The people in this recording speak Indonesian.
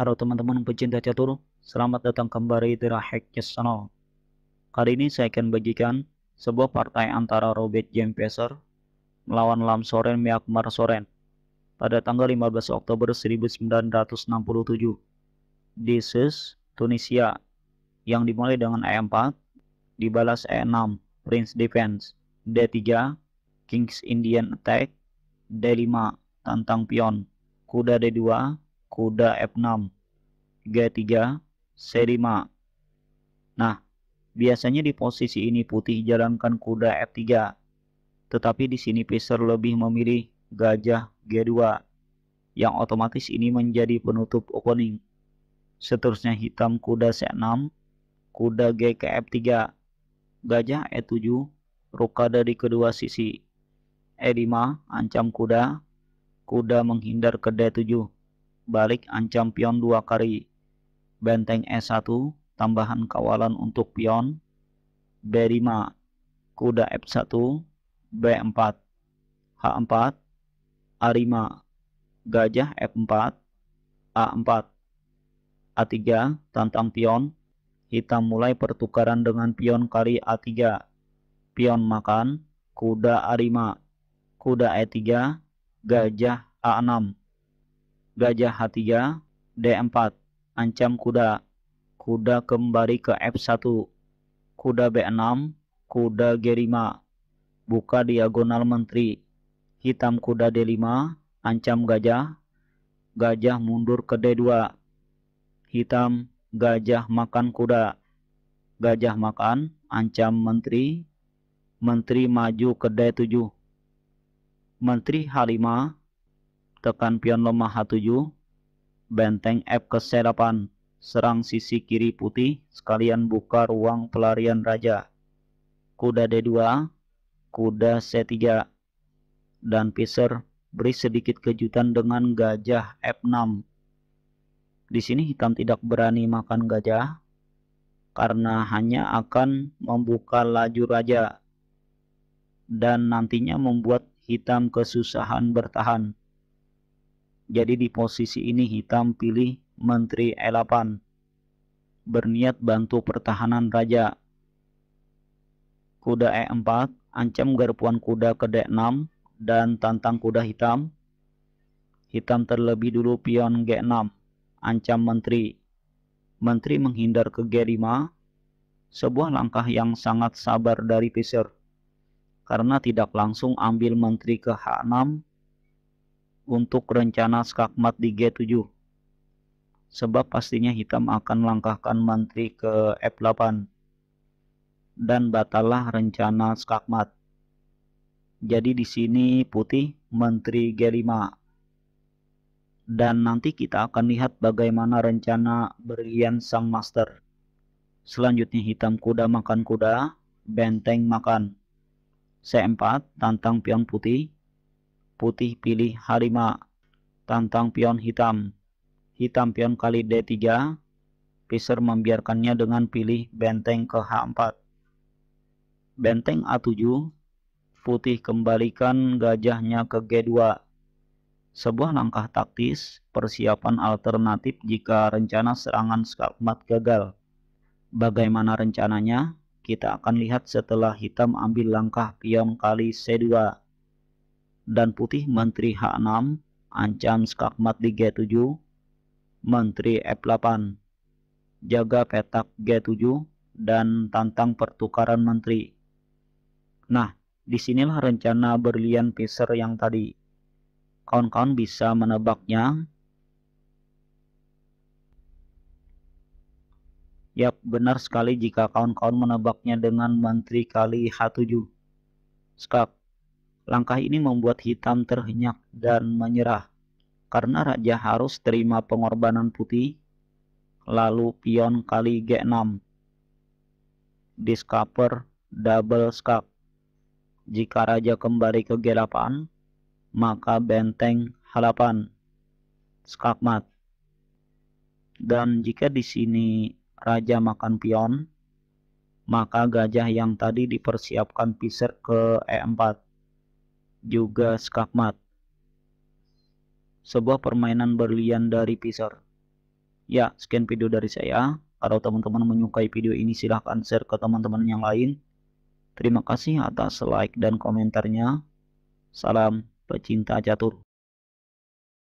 Halo teman-teman pecinta catur, selamat datang kembali di Rahek Chess Channel. Kali ini saya akan bagikan sebuah partai antara Robert James Peser melawan Lam Soren Myanmar Soren pada tanggal 15 Oktober 1967 di is Tunisia yang dimulai dengan E4 dibalas E6 Prince Defense D3 Kings Indian Attack D5 tantang pion kuda D2 kuda F6, G3, C5. Nah, biasanya di posisi ini putih jalankan kuda F3, tetapi di sini Fischer lebih memilih gajah G2, yang otomatis ini menjadi penutup opening. Seterusnya hitam kuda C6, kuda G ke F3, gajah E7, ruka dari kedua sisi. E5 ancam kuda, kuda menghindar ke D7 balik ancam pion dua kali. Benteng E1, tambahan kawalan untuk pion. B5, kuda F1, B4, H4, A5, gajah F4, A4, A3, tantang pion. Hitam mulai pertukaran dengan pion kali A3. Pion makan, kuda A5, kuda E3, gajah A6 gajah H3, D4, ancam kuda, kuda kembali ke F1, kuda B6, kuda G5, buka diagonal menteri, hitam kuda D5, ancam gajah, gajah mundur ke D2, hitam gajah makan kuda, gajah makan, ancam menteri, menteri maju ke D7, menteri H5, tekan pion lemah H7, benteng F ke C8, serang sisi kiri putih, sekalian buka ruang pelarian raja. Kuda D2, kuda C3, dan Fischer beri sedikit kejutan dengan gajah F6. Di sini hitam tidak berani makan gajah, karena hanya akan membuka laju raja dan nantinya membuat hitam kesusahan bertahan. Jadi di posisi ini hitam pilih Menteri e8 Berniat bantu pertahanan raja. Kuda E4, ancam garpuan kuda ke D6 dan tantang kuda hitam. Hitam terlebih dulu pion G6, ancam menteri. Menteri menghindar ke G5, sebuah langkah yang sangat sabar dari Fischer. Karena tidak langsung ambil menteri ke H6, untuk rencana skakmat di G7 sebab pastinya hitam akan langkahkan menteri ke F8 dan batallah rencana skakmat jadi di sini putih menteri G5 dan nanti kita akan lihat bagaimana rencana berlian sang master. Selanjutnya hitam kuda makan kuda, benteng makan. C4 tantang pion putih, putih pilih H5, tantang pion hitam, hitam pion kali D3, Fischer membiarkannya dengan pilih benteng ke H4. Benteng A7, putih kembalikan gajahnya ke G2. Sebuah langkah taktis, persiapan alternatif jika rencana serangan skakmat gagal. Bagaimana rencananya? Kita akan lihat setelah hitam ambil langkah pion kali C2 dan Putih Menteri H6 ancam skakmat di G7 Menteri F8 jaga petak G7 dan tantang pertukaran menteri. Nah, disinilah rencana berlian Fisher yang tadi. Kawan-kawan bisa menebaknya. Yap, benar sekali jika kawan-kawan menebaknya dengan menteri kali H7. Skak. Langkah ini membuat hitam terhenyak dan menyerah karena raja harus terima pengorbanan putih lalu pion kali G6 discover double skak jika raja kembali ke G8 maka benteng H8 skakmat dan jika di sini raja makan pion maka gajah yang tadi dipersiapkan pisir ke E4 juga skakmat, sebuah permainan berlian dari Pisar. Ya, sekian video dari saya. Kalau teman-teman menyukai video ini silahkan share ke teman-teman yang lain. Terima kasih atas like dan komentarnya. Salam pecinta catur.